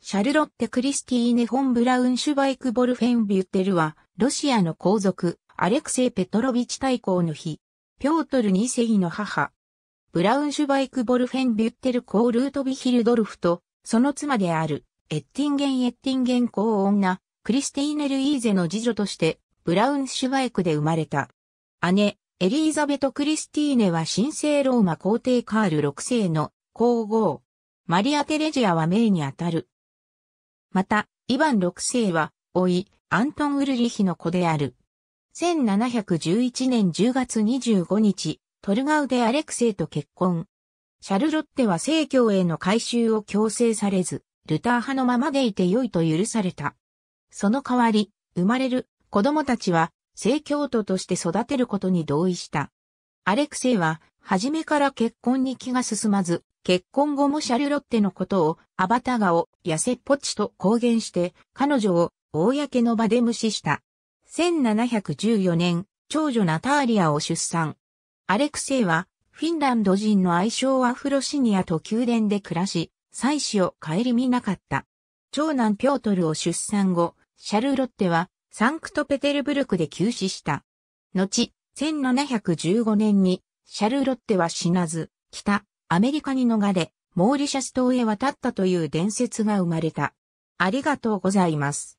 シャルロッテ・クリスティーネ・ホン・ブラウンシュバイク・ボルフェン・ビュッテルは、ロシアの皇族、アレクセイ・ペトロビチ大公の日、ピョートル二世の母、ブラウンシュバイク・ボルフェン・ビュッテル公ルートビヒルドルフと、その妻である、エッティンゲン・エッティンゲン公女、クリスティーネ・ルイーゼの次女として、ブラウンシュバイクで生まれた。姉、エリーザベト・クリスティーネは神聖ローマ皇帝カール6世の皇后。マリア・テレジアは名にあたる。また、イヴァン六世は、老い、アントン・ウルリヒの子である。1711年10月25日、トルガウでアレクセイと結婚。シャルロッテは聖教への改修を強制されず、ルター派のままでいて良いと許された。その代わり、生まれる子供たちは、聖教徒として育てることに同意した。アレクセイは、初めから結婚に気が進まず、結婚後もシャルロッテのことを、アバタガを痩せっぽちと公言して、彼女を公の場で無視した。1714年、長女ナターリアを出産。アレクセイは、フィンランド人の愛称アフロシニアと宮殿で暮らし、妻子を顧みなかった。長男ピョートルを出産後、シャルロッテはサンクトペテルブルクで急死した。後、1715年にシャルロッテは死なず、北、アメリカに逃れ、モーリシャス島へ渡ったという伝説が生まれた。ありがとうございます。